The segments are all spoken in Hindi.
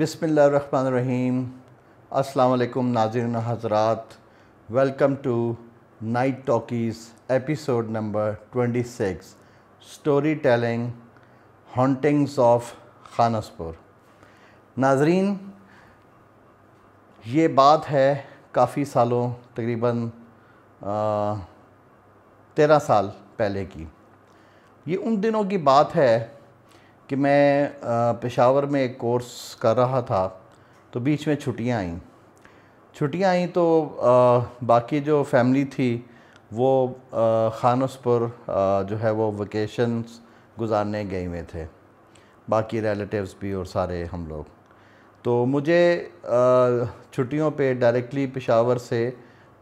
बिसमीम अस्सलाम नाजरन हजरात welcome to night talkies episode number 26 story telling hauntings of Khanaspur नाजरीन ये बात है काफ़ी सालों तकरीबन तेरह साल पहले की ये उन दिनों की बात है कि मैं पेशावर में एक कोर्स कर रहा था तो बीच में छुट्टियाँ आईं छुट्टियाँ आईं तो बाकी जो फैमिली थी वो खानसपुर जो है वो वेकेशंस गुजारने गए हुए थे बाकी रिलेटिव्स भी और सारे हम लोग तो मुझे छुट्टियों पे डायरेक्टली पेशावर से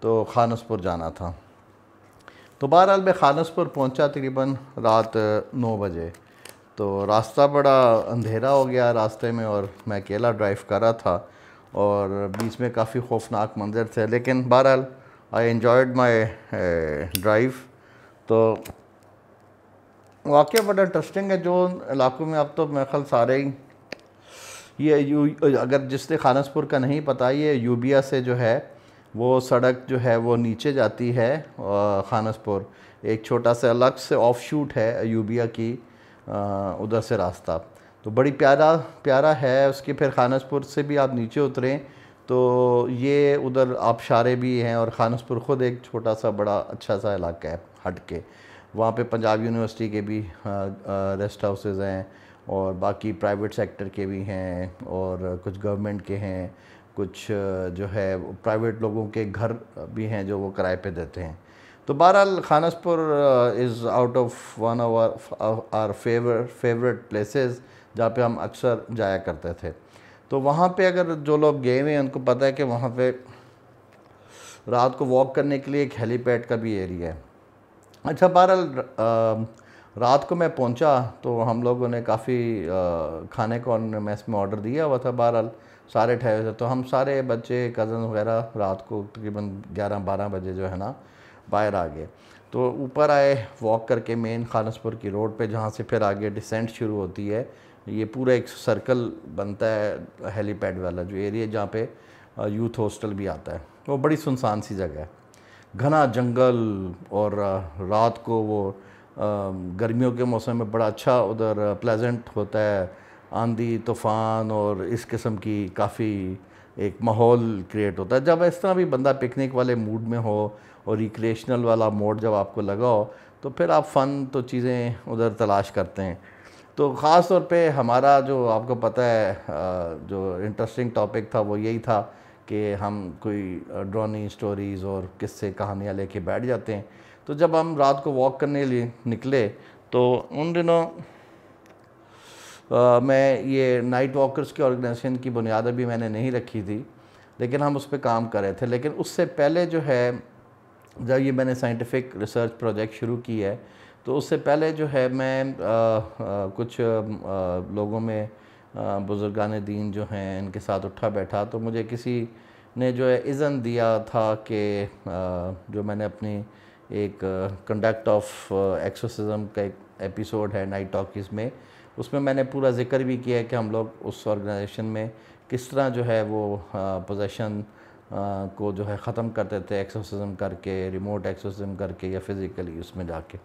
तो खानसपुर जाना था तो बहरहाल मैं खानसपुर पहुंचा तकरीबन रात नौ बजे तो रास्ता बड़ा अंधेरा हो गया रास्ते में और मैं अकेला ड्राइव कर रहा था और बीच में काफ़ी खौफनाक मंजर थे लेकिन बहरहाल आई इन्जॉयड माई ड्राइव तो वाक़ बड़ा इंटरेस्टिंग है जो इलाकों में अब तो मैं खल सारे ही ये यू अगर जिसने खानसपुर का नहीं पता ये यूबिया से जो है वो सड़क जो है वो नीचे जाती है खानसपुर एक छोटा सा अलग से ऑफ शूट है यूबिया की उधर से रास्ता तो बड़ी प्यारा प्यारा है उसके फिर खानसपुर से भी आप नीचे उतरें तो ये उधर आबशारे भी हैं और खानसपुर ख़ुद एक छोटा सा बड़ा अच्छा सा इलाका है हट के वहाँ पे पंजाब यूनिवर्सिटी के भी रेस्ट हाउसेज हैं और बाकी प्राइवेट सेक्टर के भी हैं और कुछ गवर्नमेंट के हैं कुछ जो है प्राइवेट लोगों के घर भी हैं जो वो किराए पे देते हैं तो बहरहाल Khanaspur is out of one our are favour favourite places जहाँ पे हम अक्सर जाया करते थे तो वहाँ पे अगर जो लोग गए हुए हैं उनको पता है कि वहाँ पे रात को वॉक करने के लिए एक हेलीपैड का भी एरिया है अच्छा बहरहाल uh, रात को मैं पहुँचा तो हम लोगों ने काफ़ी uh, खाने को मैस में ऑर्डर दिया हुआ था बहरहाल सारे ठहरे थे तो हम सारे बच्चे कज़न वगैरह रात को तकरीबन ग्यारह बारह बजे जो है ना વાયર આગળ તો ઉપર આય વોક કરકે મેન ખાનસપુર કી રોડ પર જહાં સે ફિર આગે ડિસેન્ટ શુરુ હોતી હૈ યે પૂરા એક સર્કલ બનતા હે હેલિપેડ વાલા જો એરિયા જહા પે યુથ હોસ્ટેલ ભી આતા હે વો બડી સુનસાન સી જગહ હે ઘના જંગલ ઓર રાત કો વો ગરમીઓ કે મોસમ મે બડા અચ્છા ઉધર પ્લેઝન્ટ હોતા હે aandhi tufaan aur is qisam ki kaafi एक माहौल क्रिएट होता है जब इस तरह भी बंदा पिकनिक वाले मूड में हो और रिक्रिएशनल वाला मोड जब आपको लगा हो तो फिर आप फ़न तो चीज़ें उधर तलाश करते हैं तो ख़ास तौर पे हमारा जो आपको पता है जो इंटरेस्टिंग टॉपिक था वो यही था कि हम कोई ड्रोनी स्टोरीज़ और किस्से कहानियाँ लेके बैठ जाते हैं तो जब हम रात को वॉक करने लिए निकले तो उन दिनों आ, मैं ये नाइट वॉकर्स की ऑर्गेनाइजेशन की बुनियाद भी मैंने नहीं रखी थी लेकिन हम उस पर काम कर रहे थे लेकिन उससे पहले जो है जब ये मैंने साइंटिफिक रिसर्च प्रोजेक्ट शुरू की है तो उससे पहले जो है मैं आ, आ, कुछ आ, लोगों में बुज़ुर्गान दीन जो हैं इनके साथ उठा बैठा तो मुझे किसी ने जो है इज़न दिया था कि जो मैंने अपनी एक कंडक्ट ऑफ एक्सोसिज्म का एक एपिसोड है नाइट टॉकीज़ में उसमें मैंने पूरा जिक्र भी किया है कि हम लोग उस ऑर्गेनाइजेशन में किस तरह जो है वो पोजेसन को जो है ख़त्म करते थे एक्सोसिज्म करके रिमोट एक्सोसिज्म करके या फिज़िकली उसमें जाके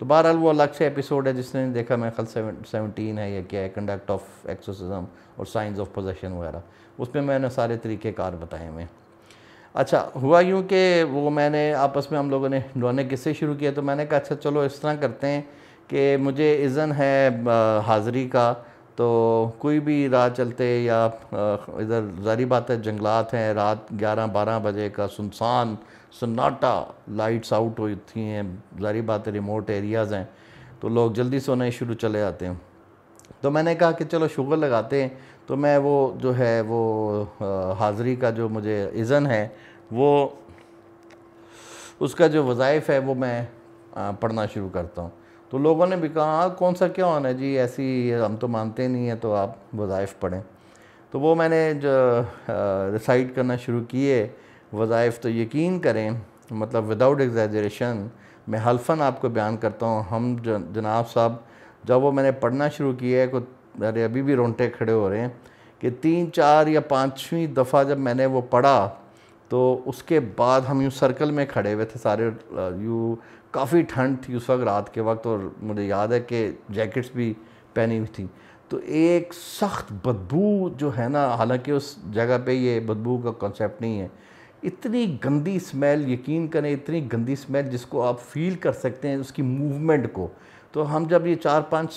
तो बहरहाल वो अलग से एपिसोड है जिसने देखा मैं कल सेवनटीन है या क्या है कंडक्ट ऑफ एक्सोसिज्म और साइंस ऑफ पोजेशन वगैरह उसमें मैंने सारे तरीके कार बताए हुए हैं अच्छा हुआ यूँ कि वो मैंने आपस में हम लोगों ने डोने किस्से शुरू किया तो मैंने कहा अच्छा चलो इस तरह करते हैं कि मुझे इज़न है हाज़री का तो कोई भी राह चलते या इधर जारी बात है जंगलात हैं रात 11 12 बजे का सुनसान सन्नाटा लाइट्स आउट होती हैं जारी बात है रिमोट एरियाज़ हैं तो लोग जल्दी सोने शुरू चले जाते हैं तो मैंने कहा कि चलो शुगर लगाते हैं तो मैं वो जो है वो हाज़री का जो मुझे इज़न है वो उसका जो वज़ाइफ़ है वो मैं पढ़ना शुरू करता हूँ तो लोगों ने भी कहा हाँ, कौन सा क्या होना है जी ऐसी हम तो मानते नहीं हैं तो आप वज़ाइफ पढ़ें तो वो मैंने जो रिसाइट करना शुरू किए वज़ाइफ तो यकीन करें मतलब विदाउट एग्जैजरेशन मैं हल्फन आपको बयान करता हूँ हम जनाब साहब जब वो मैंने पढ़ना शुरू किया है को अरे अभी भी रोंटे खड़े हो रहे हैं कि तीन चार या पाँचवीं दफ़ा जब मैंने वो पढ़ा तो उसके बाद हम यूँ सर्कल में खड़े हुए थे सारे यूँ काफ़ी ठंड थी उस वक्त रात के वक्त और मुझे याद है कि जैकेट्स भी पहनी हुई थी तो एक सख्त बदबू जो है ना हालांकि उस जगह पे ये बदबू का कॉन्सेप्ट नहीं है इतनी गंदी स्मेल यकीन करें इतनी गंदी स्मेल जिसको आप फील कर सकते हैं उसकी मूवमेंट को तो हम जब ये चार पांच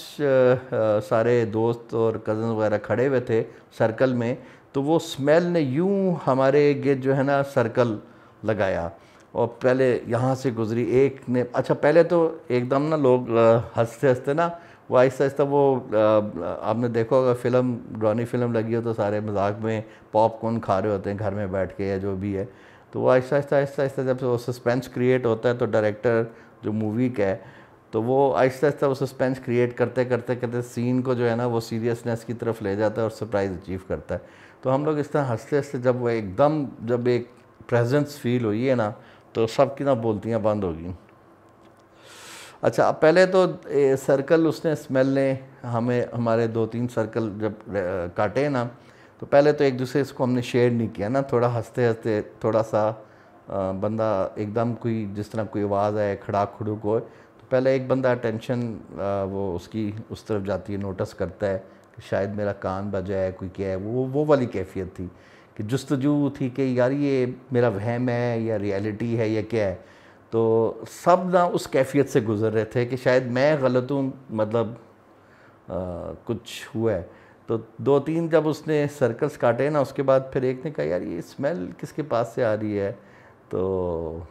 सारे दोस्त और कज़न वगैरह खड़े हुए थे सर्कल में तो वो स्मेल ने यूं हमारे गेट जो है ना सर्कल लगाया और पहले यहाँ से गुजरी एक ने अच्छा पहले तो एकदम ना लोग हंसते हंसते ना वो आहिस्ता आहिस्ता वो आपने देखा होगा फिल्म डरानी फिल्म लगी हो तो सारे मजाक में पॉपकॉर्न खा रहे होते हैं घर में बैठ के या जो भी है तो वो आहिस्ता आहिस्ता आहिस्ता आहिस्ता जब वो सस्पेंस क्रिएट होता है तो डायरेक्टर जो मूवी का है तो वो आहिस्ता आहिस्ता वो सस्पेंस क्रिएट करते करते करते सीन को जो है ना वो सीरियसनेस की तरफ ले जाता है और सरप्राइज़ अचीव करता है तो हम लोग इस तरह हंसते हंसते जब वो एकदम जब एक प्रेजेंस फील हुई है ना तो सब की ना बोलतियाँ बंद होगी अच्छा अब पहले तो ए, सर्कल उसने स्मेल ने हमें हमारे दो तीन सर्कल जब काटे ना तो पहले तो एक दूसरे इसको हमने शेयर नहीं किया ना थोड़ा हंसते हंसते थोड़ा सा आ, बंदा एकदम कोई जिस तरह कोई आवाज़ आए खड़ा खड़ूक हो तो पहले एक बंदा टेंशन वो उसकी उस तरफ जाती है नोटिस करता है कि शायद मेरा कान बजाए कोई क्या है वो वो वाली कैफियत थी कि जस्तजू थी कि यार ये मेरा वहम है या रियलिटी है या क्या है तो सब ना उस कैफियत से गुज़र रहे थे कि शायद मैं गलत हूँ मतलब आ, कुछ हुआ है तो दो तीन जब उसने सर्कल्स काटे ना उसके बाद फिर एक ने कहा यार ये स्मेल किसके पास से आ रही है तो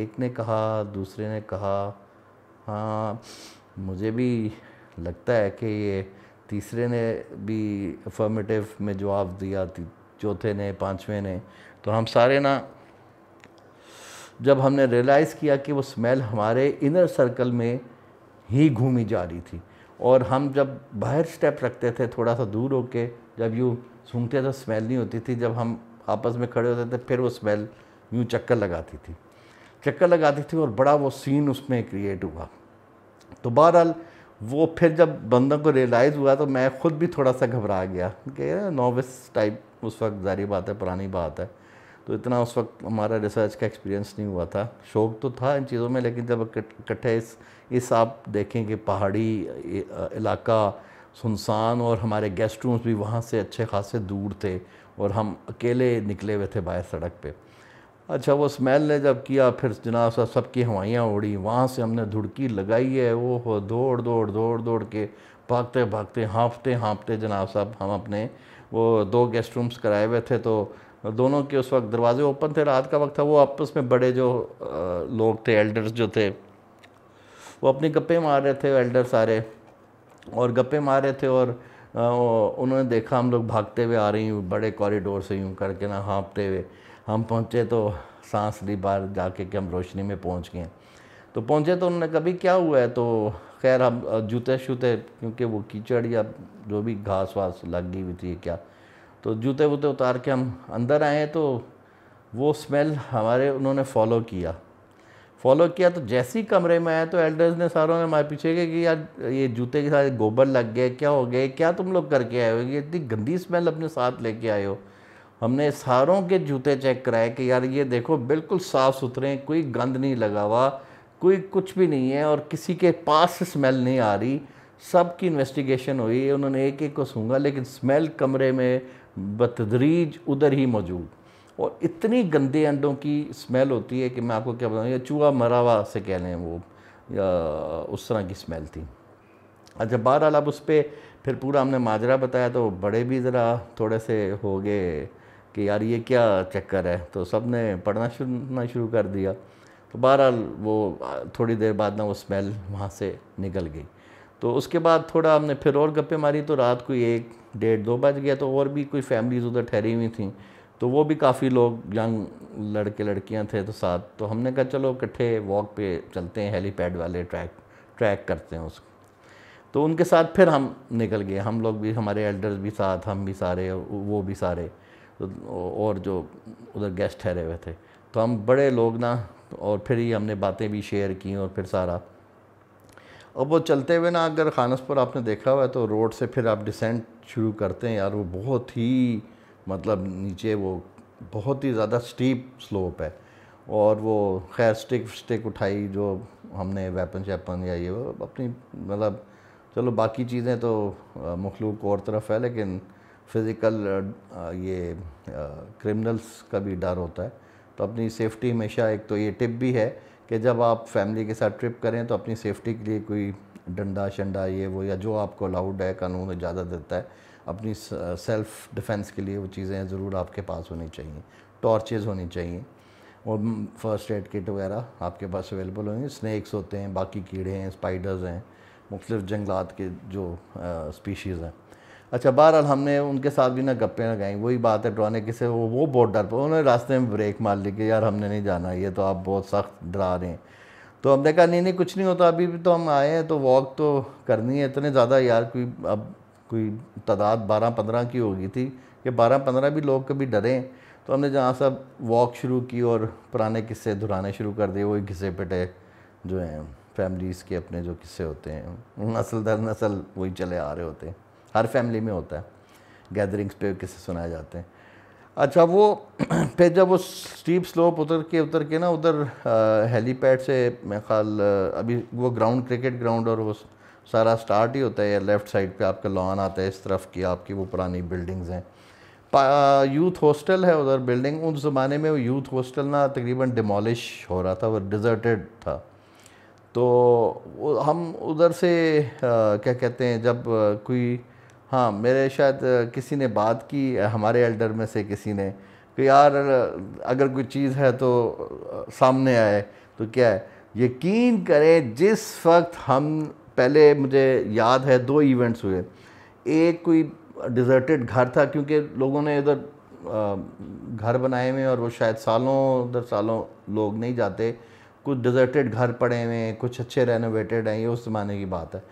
एक ने कहा दूसरे ने कहा हाँ मुझे भी लगता है कि ये तीसरे ने भी अफर्मेटिव में जवाब दिया चौथे ने पांचवें ने तो हम सारे ना जब हमने रियलाइज़ किया कि वो स्मेल हमारे इनर सर्कल में ही घूमी जा रही थी और हम जब बाहर स्टेप रखते थे थोड़ा सा दूर होके जब यूँ सूंघते तो स्मेल नहीं होती थी जब हम आपस में खड़े होते थे फिर वो स्मेल यूँ चक्कर लगाती थी चक्कर लगाती थी और बड़ा वो सीन उसमें क्रिएट हुआ तो बहरहाल वो फिर जब बंदों को रियलाइज़ हुआ तो मैं ख़ुद भी थोड़ा सा घबरा गया कि नोविस टाइप उस वक्त जारी बात है पुरानी बात है तो इतना उस वक्त हमारा रिसर्च का एक्सपीरियंस नहीं हुआ था शौक़ तो था इन चीज़ों में लेकिन जब इकट्ठे इस इस आप देखें कि पहाड़ी इलाका सुनसान और हमारे गेस्ट रूम्स भी वहाँ से अच्छे खासे दूर थे और हम अकेले निकले हुए थे बाहर सड़क पर अच्छा वो स्मेल ने जब किया फिर जनाब साहब सबकी हवाइयाँ उड़ी वहाँ से हमने धुड़की लगाई है वो हो दौड़ दौड़ दौड़ दौड़ के भागते भागते हाँफते हाँफते जनाब साहब हम अपने वो दो गेस्ट रूम्स कराए हुए थे तो दोनों के उस वक्त दरवाजे ओपन थे रात का वक्त था वो आपस में बड़े जो लोग थे एल्डर्स जो थे वो अपनी गप्पे मार रहे थे एल्डर सारे और गप्पे मार रहे थे और उन्होंने देखा हम लोग भागते हुए आ रही हूँ बड़े कॉरिडोर से यूँ करके ना हाँपते हुए हम पहुँचे तो सांस ली बाहर जाके कि हम रोशनी में पहुँच गए तो पहुँचे तो उन्होंने कभी क्या हुआ है तो खैर हम जूते शूते क्योंकि वो कीचड़ या जो भी घास वास लगी हुई थी क्या तो जूते वूते उतार के हम अंदर आए तो वो स्मेल हमारे उन्होंने फॉलो किया फॉलो किया तो जैसे ही कमरे में आया तो एल्डर्स ने सारों ने हमारे पीछे के कि यार ये जूते के साथ गोबर लग गए क्या हो गए क्या तुम लोग करके आए हो ये इतनी गंदी स्मेल अपने साथ लेके आए हो हमने सारों के जूते चेक कराए कि यार ये देखो बिल्कुल साफ़ सुथरे हैं कोई गंद नहीं लगा हुआ कोई कुछ भी नहीं है और किसी के पास स्मेल नहीं आ रही सब की इन्वेस्टिगेशन हुई उन्होंने एक एक को सूंगा लेकिन स्मेल कमरे में बतदरीज उधर ही मौजूद और इतनी गंदे अंडों की स्मेल होती है कि मैं आपको क्या बताऊँ या चूहा मरा हुआ से कह लें वो या उस तरह की स्मेल थी अच्छा बहरहाल अब उस पर फिर पूरा हमने माजरा बताया तो बड़े भी ज़रा थोड़े से हो गए कि यार ये क्या चक्कर है तो सब ने पढ़ना शुरू शुरू कर दिया तो बहरहाल वो थोड़ी देर बाद ना वो स्मेल वहाँ से निकल गई तो उसके बाद थोड़ा हमने फिर और गप्पे मारी तो रात को एक डेढ़ दो बज गया तो और भी कोई फैमिलीज़ उधर ठहरी हुई थी तो वो भी काफ़ी लोग यंग लड़के लड़कियां थे तो साथ तो हमने कहा चलो इकट्ठे वॉक पे चलते हैं हेलीपैड वाले ट्रैक ट्रैक करते हैं उसको तो उनके साथ फिर हम निकल गए हम लोग भी हमारे एल्डर्स भी साथ हम भी सारे वो भी सारे और जो उधर गेस्ट ठहरे हुए थे तो हम बड़े लोग ना और फिर ही हमने बातें भी शेयर की और फिर सारा अब वो चलते हुए ना अगर खानसपुर आपने देखा हुआ है तो रोड से फिर आप डिसेंट शुरू करते हैं यार वो बहुत ही मतलब नीचे वो बहुत ही ज़्यादा स्टीप स्लोप है और वो खैर स्टिक स्टिक उठाई जो हमने वेपन शेपन या ये अपनी मतलब चलो बाकी चीज़ें तो मखलूक और तरफ है लेकिन फिज़िकल ये क्रिमिनल्स का भी डर होता है तो अपनी सेफ़्टी हमेशा एक तो ये टिप भी है कि जब आप फैमिली के साथ ट्रिप करें तो अपनी सेफ़्टी के लिए कोई डंडा शंडा ये वो या जो आपको अलाउड है कानून इजाज़त देता है अपनी सेल्फ़ डिफेंस के लिए वो चीज़ें ज़रूर आपके पास होनी चाहिए टॉर्चेज़ होनी चाहिए और फर्स्ट एड किट वगैरह आपके पास अवेलेबल होंगे स्नैक्स होते हैं बाकी कीड़े हैं स्पाइडर्स हैं मुख्तु जंगलात के जो स्पीशीज़ हैं अच्छा बहरहाल हमने उनके साथ भी ना गप्पे लगाई वही बात है ड्राने किसे वो वो बहुत डर पा उन्होंने रास्ते में ब्रेक मार ली कि यार हमने नहीं जाना ये तो आप बहुत सख्त डरा रहे हैं तो हमने कहा नहीं नहीं कुछ नहीं होता अभी भी तो हम आए हैं तो वॉक तो करनी है इतने ज़्यादा यार कोई अब कोई तादाद बारह पंद्रह की होगी थी कि बारह पंद्रह भी लोग कभी डरें तो हमने जहाँ सब वॉक शुरू की और पुराने किस्से धुराने शुरू कर दिए वही घिसे पिटे जो हैं फैमिलीज़ के अपने जो किस्से होते हैं नस्ल दर नस्ल वही चले आ रहे होते हैं हर फैमिली में होता है गैदरिंग्स पे किसे सुनाए जाते हैं अच्छा वो फिर जब वो स्टीप स्लोप उतर के उतर के ना उधर हेलीपैड से मेरे ख्याल अभी वो ग्राउंड क्रिकेट ग्राउंड और वो सारा स्टार्ट ही होता है लेफ़्ट साइड पे आपका लॉन आता है इस तरफ की आपकी वो पुरानी बिल्डिंग्स हैं यूथ हॉस्टल है उधर बिल्डिंग उस ज़माने में वो यूथ हॉस्टल ना तकरीबन डिमोलिश हो रहा था वो डिज़र्टेड था तो हम उधर से आ, क्या कहते हैं जब कोई हाँ मेरे शायद किसी ने बात की हमारे एल्डर में से किसी ने कि यार अगर कोई चीज़ है तो सामने आए तो क्या है यकीन करें जिस वक्त हम पहले मुझे याद है दो इवेंट्स हुए एक कोई डिज़र्टेड घर था क्योंकि लोगों ने इधर घर बनाए हुए और वो शायद सालों दर सालों लोग नहीं जाते कुछ डिज़र्टेड घर पड़े हुए हैं कुछ अच्छे रेनोवेटेड हैं ये उस ज़माने की बात है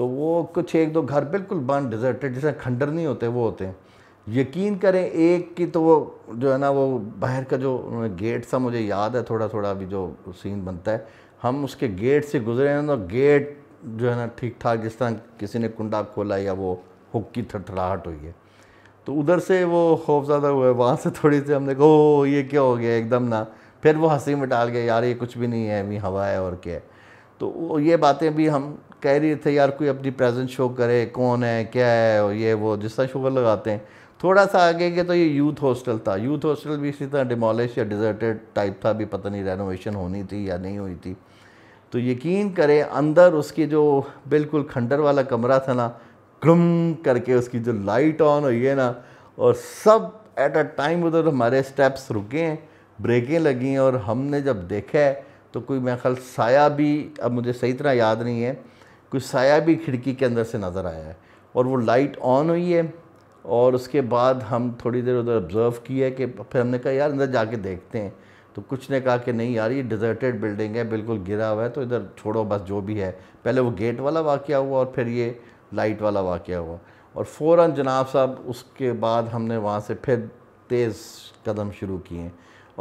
तो वो कुछ एक दो घर बिल्कुल बंद डिजर्टेड जिसमें खंडर नहीं होते वो होते हैं यकीन करें एक की तो वो जो है ना वो बाहर का जो गेट सा मुझे याद है थोड़ा थोड़ा अभी जो सीन बनता है हम उसके गेट से गुजरे हैं तो गेट जो है ना ठीक ठाक जिस तरह किसी ने कुंडा खोला या वो हुक की थड़थड़ाहट हुई है तो उधर से वो खौफ ज़्यादा हुआ है वहाँ से थोड़ी सी हमने कहा ओ ये क्या हो गया एकदम ना फिर वो हंसी में डाल गया यार ये कुछ भी नहीं है अभी हवा है और क्या है तो ये बातें भी हम कह रही थे यार कोई अपनी प्रेजेंट शो करे कौन है क्या है और ये वो जिस तरह शुगर लगाते हैं थोड़ा सा आगे के तो ये यूथ हॉस्टल था यूथ हॉस्टल भी इसी तरह डिमोलिश या डिजर्टेड टाइप था भी पता नहीं रेनोवेशन होनी थी या नहीं हुई थी तो यकीन करें अंदर उसकी जो बिल्कुल खंडर वाला कमरा था ना ग्रुम करके उसकी जो लाइट ऑन हुई है ना और सब एट अ टाइम उधर हमारे स्टेप्स रुके हैं ब्रेकें लगी हैं और हमने जब देखा है तो कोई मैं ख्याल साया भी अब मुझे सही तरह याद नहीं है कुछ साया भी खिड़की के अंदर से नज़र आया है और वो लाइट ऑन हुई है और उसके बाद हम थोड़ी देर उधर ऑब्ज़र्व किया कि फिर हमने कहा यार अंदर जाके देखते हैं तो कुछ ने कहा कि नहीं यार ये डिज़र्टेड बिल्डिंग है बिल्कुल गिरा हुआ है तो इधर छोड़ो बस जो भी है पहले वो गेट वाला वाक़ हुआ और फिर ये लाइट वाला वाक़ हुआ और फ़ौर जनाब साहब उसके बाद हमने वहाँ से फिर तेज़ कदम शुरू किए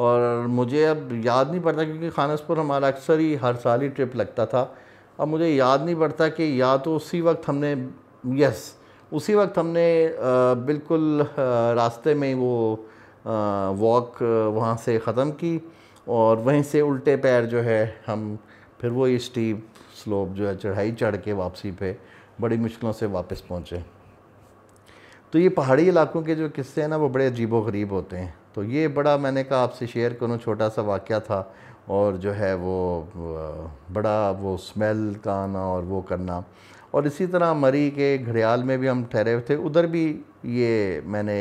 और मुझे अब याद नहीं पड़ता क्योंकि खानसपुर हमारा अक्सर ही हर साल ही ट्रिप लगता था अब मुझे याद नहीं पड़ता कि या तो उसी वक्त हमने यस उसी वक्त हमने बिल्कुल रास्ते में वो वॉक वहाँ से ख़त्म की और वहीं से उल्टे पैर जो है हम फिर वो स्टीप स्लोप जो है चढ़ाई चढ़ के वापसी पे बड़ी मुश्किलों से वापस पहुँचे तो ये पहाड़ी इलाकों के जो किस्से हैं ना वो बड़े अजीब व गरीब होते हैं तो ये बड़ा मैंने कहा आपसे शेयर करूँ छोटा सा वाक़ था और जो है वो बड़ा वो स्मेल का आना और वो करना और इसी तरह मरी के घड़ियाल में भी हम ठहरे हुए थे उधर भी ये मैंने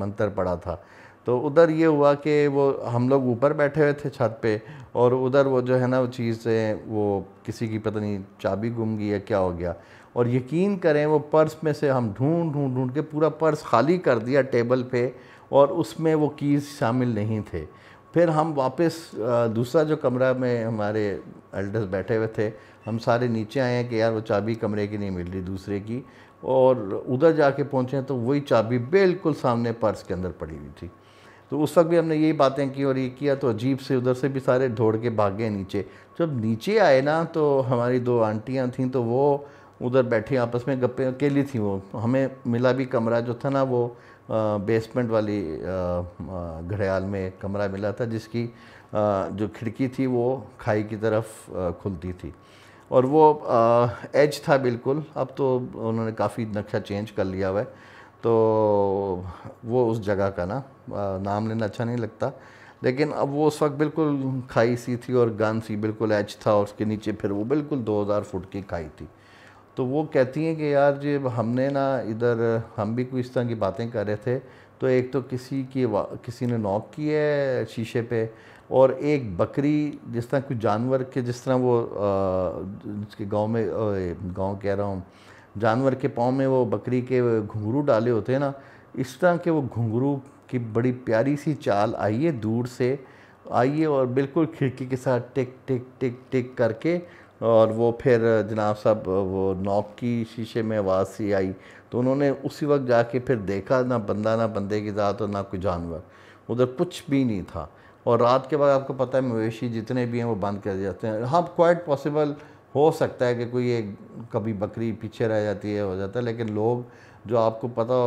मंत्र पढ़ा था तो उधर ये हुआ कि वो हम लोग ऊपर बैठे हुए थे छत पे और उधर वो जो है ना वो चीज़ें वो किसी की पता नहीं चाबी गुम गई या क्या हो गया और यकीन करें वो पर्स में से हम ढूंढ ढूंढ ढूंढ के पूरा पर्स खाली कर दिया टेबल पे और उसमें वो कीज़ शामिल नहीं थे फिर हम वापस दूसरा जो कमरा में हमारे एल्डर्स बैठे हुए थे हम सारे नीचे आए हैं कि यार वो चाबी कमरे की नहीं मिल रही दूसरे की और उधर जाके पहुँचे तो वही चाबी बिल्कुल सामने पर्स के अंदर पड़ी हुई थी तो उस वक्त भी हमने यही बातें की और ये किया तो अजीब से उधर से भी सारे दौड़ के भागे नीचे जब नीचे आए ना तो हमारी दो आंटियाँ थीं तो वो उधर बैठी आपस में गप्पे अकेली थी वो हमें मिला भी कमरा जो था ना वो बेसमेंट वाली घड़ियाल में एक कमरा मिला था जिसकी जो खिड़की थी वो खाई की तरफ खुलती थी और वो एज था बिल्कुल अब तो उन्होंने काफ़ी नक्शा चेंज कर लिया हुआ है तो वो उस जगह का ना नाम लेना अच्छा नहीं लगता लेकिन अब वो उस वक्त बिल्कुल खाई सी थी और गन सी बिल्कुल एच था और उसके नीचे फिर वो बिल्कुल 2000 फुट की खाई थी तो वो कहती हैं कि यार जब हमने ना इधर हम भी कोई इस तरह की बातें कर रहे थे तो एक तो किसी की किसी ने नॉक की है शीशे पे और एक बकरी जिस तरह कोई जानवर के जिस तरह वो जिसके गांव में गांव कह रहा हूँ जानवर के पाँव में वो बकरी के घुंघरू डाले होते हैं ना इस तरह के वो घुंघरू की बड़ी प्यारी सी चाल आई है दूर से आइए और बिल्कुल खिड़की के साथ टिक टिक टिक टिक करके और वो फिर जनाब साहब वो नॉक की शीशे में आवाज़ सी आई तो उन्होंने उसी वक्त जाके फिर देखा ना बंदा ना बंदे की ज़्यादा और ना कोई जानवर उधर कुछ भी नहीं था और रात के बाद आपको पता है मवेशी जितने भी हैं वो बंद कर जाते हैं हाँ क्वाइट पॉसिबल हो सकता है कि कोई एक कभी बकरी पीछे रह जाती है हो जाता है लेकिन लोग जो आपको पता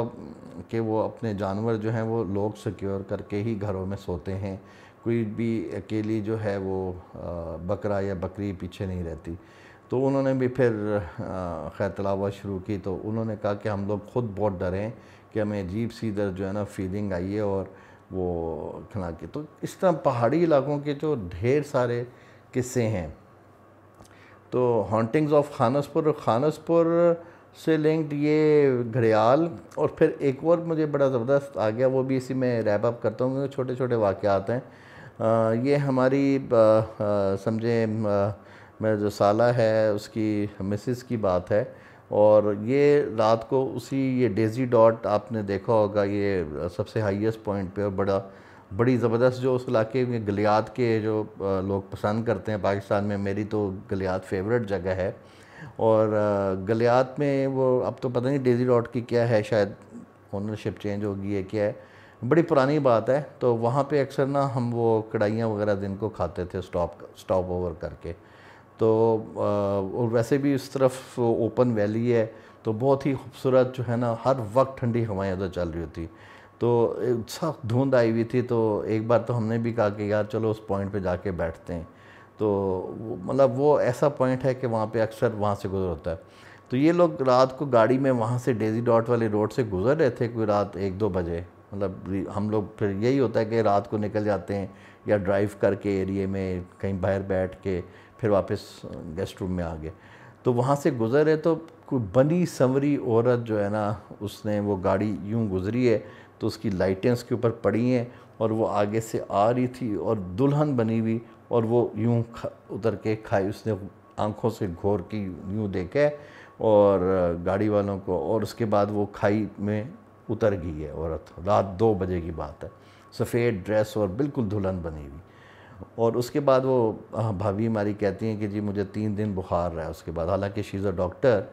कि वो अपने जानवर जो हैं वो लोग सिक्योर करके ही घरों में सोते हैं कोई भी अकेली जो है वो बकरा या बकरी पीछे नहीं रहती तो उन्होंने भी फिर खैर शुरू की तो उन्होंने कहा कि हम लोग ख़ुद बहुत डरें कि हमें अजीब सी इधर जो है ना फीलिंग आई है और वो खिला के तो इस तरह पहाड़ी इलाकों के जो ढेर सारे किस्से हैं तो हॉन्टिंग्स ऑफ खानसपुर खानसपुर से लिंक्ड ये घड़ियाल और फिर एक और मुझे बड़ा ज़बरदस्त आ गया वो भी इसी में रैप अप करता हूँ छोटे छोटे वाक़ हैं ये हमारी समझें मेरा जो साला है उसकी मिसिस की बात है और ये रात को उसी ये डेज़ी डॉट आपने देखा होगा ये सबसे हाईएस्ट पॉइंट पे और बड़ा बड़ी ज़बरदस्त जो उस इलाके में गलियात के जो लोग पसंद करते हैं पाकिस्तान में मेरी तो गलियात फेवरेट जगह है और गलियात में वो अब तो पता नहीं डेज़ी डॉट की क्या है शायद ओनरशिप चेंज होगी है क्या है बड़ी पुरानी बात है तो वहाँ पे अक्सर ना हम वो कढ़ाइयाँ वगैरह दिन को खाते थे स्टॉप स्टॉप ओवर करके तो और वैसे भी इस तरफ ओपन वैली है तो बहुत ही खूबसूरत जो है ना हर वक्त ठंडी हवाएं उधर चल रही होती तो सब धुंध आई हुई थी तो एक बार तो हमने भी कहा कि यार चलो उस पॉइंट पे जाके बैठते हैं तो मतलब वो ऐसा पॉइंट है कि वहाँ पे अक्सर वहाँ से गुजर होता है तो ये लोग रात को गाड़ी में वहाँ से डेजी डॉट वाले रोड से गुजर रहे थे कोई रात एक दो बजे मतलब हम लोग फिर यही होता है कि रात को निकल जाते हैं या ड्राइव करके एरिए में कहीं बाहर बैठ के फिर वापस गेस्ट रूम में आ गए तो वहाँ से गुज़रे तो कोई बनी संवरी औरत जो है ना उसने वो गाड़ी यूँ गुज़री है तो उसकी लाइटें उसके ऊपर पड़ी हैं और वो आगे से आ रही थी और दुल्हन बनी हुई और वो यूँ उतर के खाई उसने आंखों से घोर की यूँ देखे और गाड़ी वालों को और उसके बाद वो खाई में उतर गई है औरत रात दो बजे की बात है सफ़ेद ड्रेस और बिल्कुल दुल्हन बनी हुई और उसके बाद वो हाँ, भाभी हमारी कहती हैं कि जी मुझे तीन दिन बुखार रहा है उसके बाद हालांकि शीज़ अ डॉक्टर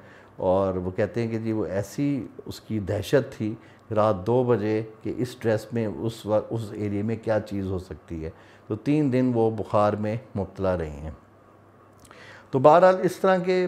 और वो कहते हैं कि जी वो ऐसी उसकी दहशत थी रात दो बजे कि इस ड्रेस में उस वक्त उस एरिए में क्या चीज़ हो सकती है तो तीन दिन वो बुखार में मुबतला रही हैं तो बहरहाल इस तरह के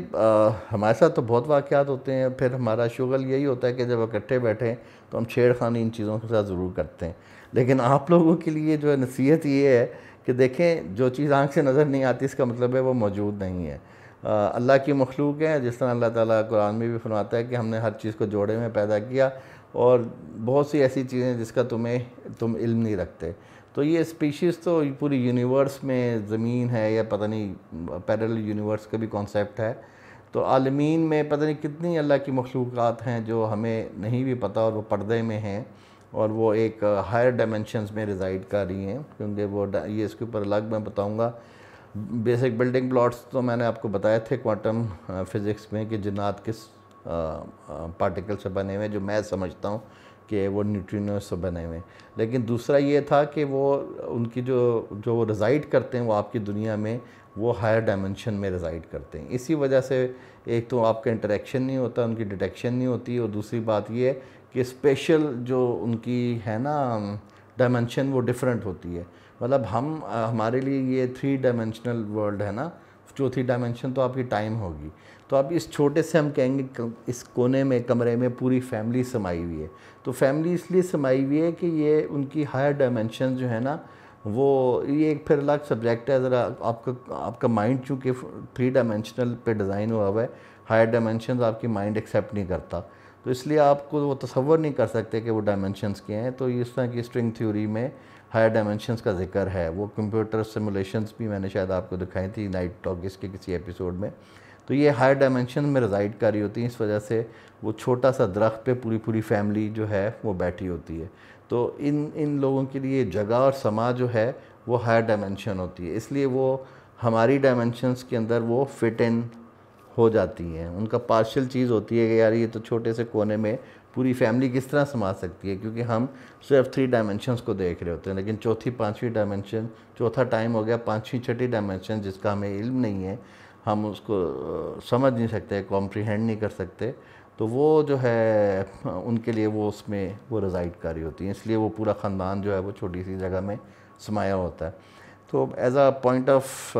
हमारे साथ तो बहुत वाक़ात होते हैं फिर हमारा शुगल यही होता है कि जब इकट्ठे बैठे तो हम छेड़खानी इन चीज़ों के साथ ज़रूर करते हैं लेकिन आप लोगों के लिए जो है नसीहत ये है कि देखें जो चीज़ आँख से नज़र नहीं आती इसका मतलब है वो मौजूद नहीं है अल्लाह की मखलूक है जिस तरह अल्लाह ताली कुरान में भी फरमाता है कि हमने हर चीज़ को जोड़े में पैदा किया और बहुत सी ऐसी चीज़ें जिसका तुम्हें तुम इल्म नहीं रखते तो ये स्पीशीज़ तो पूरी यूनिवर्स में ज़मीन है या पता नहीं पैरल यूनिवर्स का भी कॉन्सेप्ट है तो आलमीन में पता नहीं कितनी अल्लाह की मखलूक हैं जो हमें नहीं भी पता और वो पर्दे में हैं और वो एक हायर डायमेंशनस में रिज़ाइड कर रही हैं क्योंकि वो ये इसके ऊपर अलग मैं बताऊँगा बेसिक बिल्डिंग प्लाट्स तो मैंने आपको बताए थे क्वांटम फिज़िक्स uh, में कि जिन्नात किस पार्टिकल से बने हुए जो मैं समझता हूँ कि वो न्यूट्रिनो से बने हुए लेकिन दूसरा ये था कि वो उनकी जो जो रिज़ाइड करते हैं वो आपकी दुनिया में वो हायर डायमेंशन में रिज़ाइड करते हैं इसी वजह से एक तो आपका इंटरेक्शन नहीं होता उनकी डिटेक्शन नहीं होती और दूसरी बात ये है कि स्पेशल जो उनकी है ना डायमेंशन वो डिफरेंट होती है मतलब हम हमारे लिए ये थ्री डायमेंशनल वर्ल्ड है ना चौथी डायमेंशन तो आपकी टाइम होगी तो आप इस छोटे से हम कहेंगे इस कोने में कमरे में पूरी फैमिली समाई हुई है तो फैमिली इसलिए समाई हुई है कि ये उनकी हायर डायमेंशन जो है ना वो ये एक फिर अलग सब्जेक्ट है ज़रा आपका आपका माइंड चूँकि थ्री डायमेंशनल पे डिज़ाइन हुआ हुआ है हायर डायमेंशन आपकी माइंड एक्सेप्ट नहीं करता तो इसलिए आपको वो तस्वर नहीं कर सकते कि वो डायमेंशनस के हैं तो इस तरह की स्ट्रिंग थ्योरी में हायर डायमेंशन का जिक्र है वो कंप्यूटर सिमुलेशन भी मैंने शायद आपको दिखाई थी नाइट टॉक इसके किसी एपिसोड में तो ये हायर डायमेंशन में रिजाइड कर रही होती हैं इस वजह से वो छोटा सा दरख्त पे पूरी पूरी फैमिली जो है वो बैठी होती है तो इन इन लोगों के लिए जगह और समा जो है वो हायर डायमेंशन होती है इसलिए वो हमारी डायमेंशनस के अंदर वो फिट इन हो जाती हैं उनका पार्शल चीज़ होती है कि यार ये तो छोटे से कोने में पूरी फैमिली किस तरह समा सकती है क्योंकि हम सिर्फ थ्री डायमेंशंस को देख रहे होते हैं लेकिन चौथी पांचवी डायमेंशन चौथा टाइम हो गया पांचवी छठी डायमेंशन जिसका हमें इल्म नहीं है हम उसको समझ नहीं सकते कॉम्प्रीहेंड नहीं कर सकते तो वो जो है उनके लिए वो उसमें वो रजाइड कर रही होती हैं इसलिए वो पूरा ख़ानदान जो है वो छोटी सी जगह में समाया होता है तो as a point of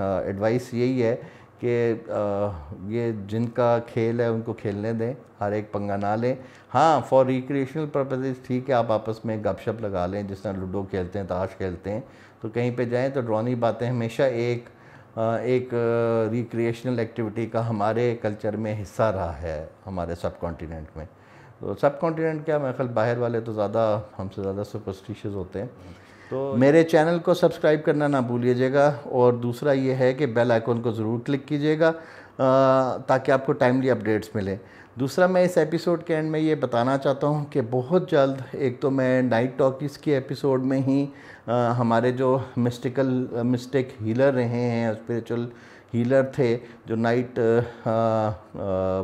advice यही है कि ये जिनका खेल है उनको खेलने दें हर एक पंगा ना लें हाँ फॉर रिक्रिएशनल पर्पजेज़ ठीक है आप आपस में गपशप लगा लें जिस तरह लूडो खेलते हैं ताश खेलते हैं तो कहीं पे जाएं तो ड्रोनी बातें हमेशा एक एक रिक्रिएशनल एक्टिविटी का हमारे कल्चर में हिस्सा रहा है हमारे सब कॉन्टीनेंट में तो सब कॉन्टीनेंट क्या मेरे ख्याल बाहर वाले तो ज़्यादा हमसे ज़्यादा सुपरस्टिशियस होते हैं तो मेरे चैनल को सब्सक्राइब करना ना भूलिएगा और दूसरा ये है कि बेल आइकॉन को ज़रूर क्लिक कीजिएगा ताकि आपको टाइमली अपडेट्स मिले दूसरा मैं इस एपिसोड के एंड में ये बताना चाहता हूँ कि बहुत जल्द एक तो मैं नाइट टॉकिस के एपिसोड में ही आ, हमारे जो मिस्टिकल मिस्टेक हीलर रहे हैं स्पिरिचुअल हीलर थे जो नाइट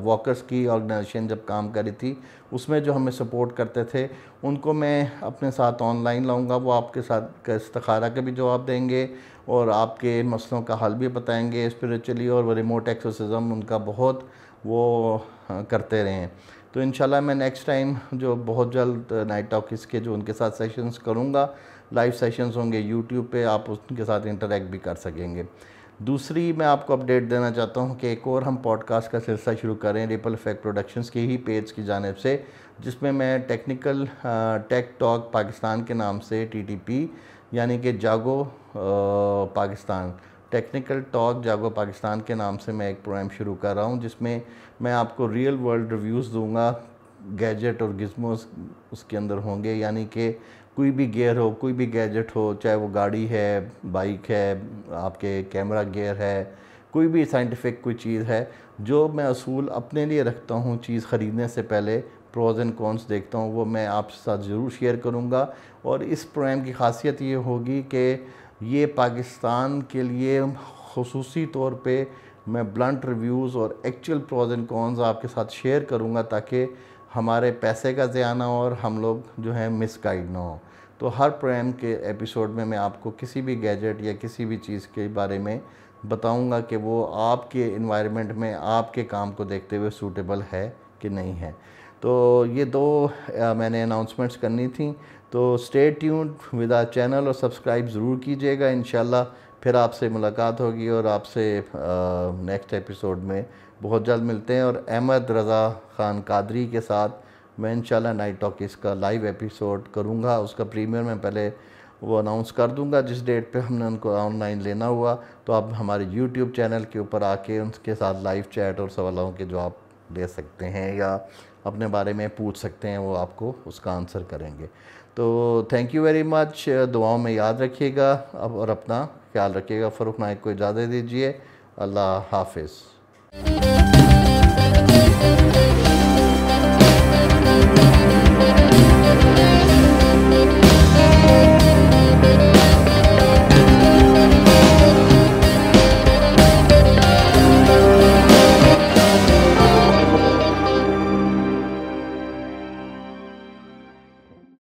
वॉकर्स uh, uh, की ऑर्गेनाइजेशन जब काम करी थी उसमें जो हमें सपोर्ट करते थे उनको मैं अपने साथ ऑनलाइन लाऊंगा वो आपके साथ इस्तारा के भी जवाब देंगे और आपके मसलों का हल भी बताएंगे स्पिरिचुअली और वो रिमोट एक्सोसिज़म उनका बहुत वो uh, करते रहे हैं तो इन मैं नेक्स्ट टाइम जो बहुत जल्द नाइट टॉकिस के जो उनके साथ सेशंस करूँगा लाइव सेशंस होंगे यूट्यूब पे आप उनके साथ इंटरेक्ट भी कर सकेंगे दूसरी मैं आपको अपडेट देना चाहता हूँ कि एक और हम पॉडकास्ट का सिलसिला शुरू करें रिपल इफेक्ट प्रोडक्शंस के ही पेज की जानब से जिसमें मैं टेक्निकल टेक टॉक पाकिस्तान के नाम से टीटीपी यानी कि जागो आ, पाकिस्तान टेक्निकल टॉक जागो पाकिस्तान के नाम से मैं एक प्रोग्राम शुरू कर रहा हूँ जिसमें मैं आपको रियल वर्ल्ड रिव्यूज़ दूंगा गैजेट और गिजमोस उसके अंदर होंगे यानी कि कोई भी गेयर हो कोई भी गैजेट हो चाहे वो गाड़ी है बाइक है आपके कैमरा गेयर है कोई भी साइंटिफिक कोई चीज़ है जो मैं असूल अपने लिए रखता हूँ चीज़ ख़रीदने से पहले प्रोज एंड कॉन्स देखता हूँ वो मैं आपके साथ ज़रूर शेयर करूँगा और इस प्रोग्राम की खासियत ये होगी कि ये पाकिस्तान के लिए खसूसी तौर पर मैं ब्लंट रिव्यूज़ और एक्चुअल प्रोज एंड कॉन्स आपके साथ शेयर करूँगा ताकि हमारे पैसे का ज़्याना और हम लोग जो है मिसगाइड ना हो तो हर प्रोग्राम के एपिसोड में मैं आपको किसी भी गैजेट या किसी भी चीज़ के बारे में बताऊंगा कि वो आपके इन्वायरमेंट में आपके काम को देखते हुए सूटेबल है कि नहीं है तो ये दो आ, मैंने अनाउंसमेंट्स करनी थी तो stay tuned with our channel और सब्सक्राइब ज़रूर कीजिएगा इन फिर आपसे मुलाकात होगी और आपसे नेक्स्ट एपिसोड में बहुत जल्द मिलते हैं और अहमद रज़ा ख़ान कादरी के साथ मैं इंशाल्लाह नाइट टॉक इसका लाइव एपिसोड करूँगा उसका प्रीमियर मैं पहले वो अनाउंस कर दूंगा जिस डेट पे हमने उनको ऑनलाइन लेना हुआ तो आप हमारे यूट्यूब चैनल के ऊपर आके उनके साथ लाइव चैट और सवालों के जवाब दे सकते हैं या अपने बारे में पूछ सकते हैं वो आपको उसका आंसर करेंगे तो थैंक यू वेरी मच दुआओं में याद रखिएगा अब और अपना ख्याल रखिएगा फ़रुख नायक को इजाज़त दीजिए अल्लाह हाफिज़